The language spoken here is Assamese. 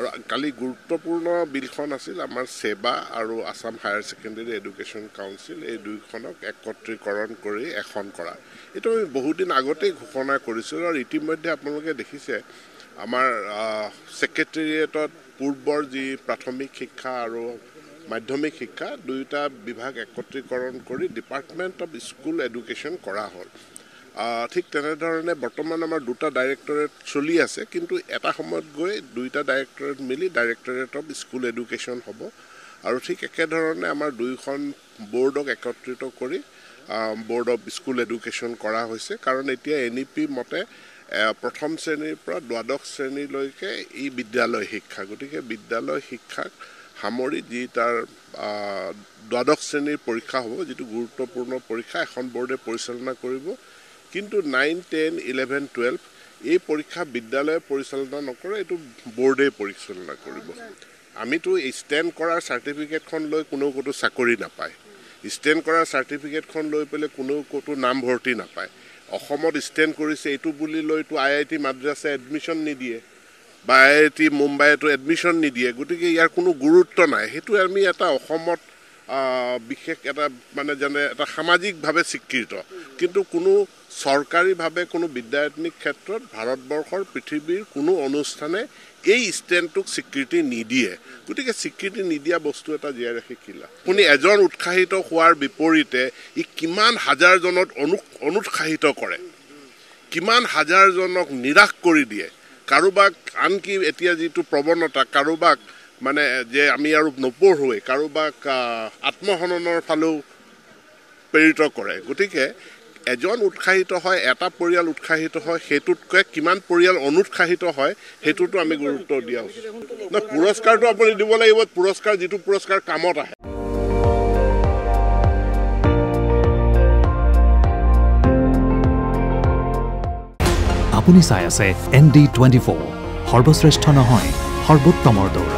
আৰু কালি গুৰুত্বপূৰ্ণ বিলখন আছিল আমাৰ ছেবা আৰু Assam higher secondary education council এই দুয়োখনক একত্ৰীকৰণ কৰি এখন কৰা এইটো আমি বহুদিন আগতেই ঘোষণা কৰিছিলোঁ আৰু ইতিমধ্যে আপোনালোকে দেখিছে আমাৰ ছেক্ৰেটেৰিয়েটত পূৰ্বৰ যি প্ৰাথমিক শিক্ষা আৰু মাধ্যমিক শিক্ষা দুয়োটা বিভাগ একত্ৰীকৰণ কৰি ডিপাৰ্টমেণ্ট অফ স্কুল এডুকেশ্যন কৰা হ'ল ঠিক তেনেধৰণে বৰ্তমান আমাৰ দুটা ডাইৰেক্টৰেট চলি আছে কিন্তু এটা সময়ত গৈ দুইটা ডাইৰেক্টৰেট মিলি ডাইৰেক্টৰেট অফ স্কুল এডুকেশ্যন হ'ব আৰু ঠিক একেধৰণে আমাৰ দুয়োখন বৰ্ডক একত্ৰিত কৰি বৰ্ড অফ স্কুল এডুকেশ্যন কৰা হৈছে কাৰণ এতিয়া এন ই পি মতে প্ৰথম শ্ৰেণীৰ পৰা দ্বাদশ শ্ৰেণীলৈকে ই বিদ্যালয় শিক্ষা গতিকে বিদ্যালয় শিক্ষাক সামৰি যি তাৰ দ্বাদশ শ্ৰেণীৰ পৰীক্ষা হ'ব যিটো গুৰুত্বপূৰ্ণ পৰীক্ষা এখন বৰ্ডে পৰিচালনা কৰিব কিন্তু নাইন টেন ইলেভেন টুৱেলভ এই পৰীক্ষা বিদ্যালয়ে পৰিচালনা নকৰে এইটো বৰ্ডে পৰিচালনা কৰিব আমিতো ষ্টেণ্ড কৰাৰ চাৰ্টিফিকেটখন লৈ কোনেও ক'তো চাকৰি নাপায় ষ্টেণ্ড কৰা চাৰ্টিফিকেটখন লৈ পেলাই কোনো ক'তো নামভৰ্তি নাপায় অসমত ষ্টেণ্ড কৰিছে এইটো বুলি লৈতো আই আই টি মাদ্ৰাছে এডমিশ্যন নিদিয়ে বা আই আই টি মুম্বাইতো এডমিশ্যন নিদিয়ে গতিকে ইয়াৰ কোনো গুৰুত্ব নাই সেইটো আমি এটা অসমত বিশেষ এটা মানে যেনে এটা সামাজিকভাৱে স্বীকৃত কিন্তু কোনো চৰকাৰীভাৱে কোনো বিদ্যায়তনিক ক্ষেত্ৰত ভাৰতবৰ্ষৰ পৃথিৱীৰ কোনো অনুষ্ঠানে এই ষ্টেণ্ডটোক স্বীকৃতি নিদিয়ে গতিকে স্বীকৃতি নিদিয়া বস্তু এটা জীয়াই ৰাখিছিলা আপুনি এজন উৎসাহিত হোৱাৰ বিপৰীতে ই কিমান হাজাৰজনত অনু অনুৎসাহিত কৰে কিমান হাজাৰজনক নিৰাশ কৰি দিয়ে কাৰোবাক আনকি এতিয়া যিটো প্ৰৱণতা কাৰোবাক মানে যে আমি আৰু নপঢ়োৱেই কাৰোবাক আত্মসননৰ ফালেও প্ৰেৰিত কৰে গতিকে এজন উৎসাহিত হয় এটা পৰিয়াল উৎসাহিত হয় সেইটোতকৈ কিমান পৰিয়াল অনুৎসাহিত হয় সেইটোতো আমি গুৰুত্ব দিয়া উচিত নহয় পুৰস্কাৰটো আপুনি দিব লাগিব পুৰস্কাৰ যিটো পুৰস্কাৰ কামত আহে আপুনি চাই আছে এন ডি টুৱেণ্টি ফ'ৰ সৰ্বশ্ৰেষ্ঠ নহয় সৰ্বোত্তমৰ দৌৰা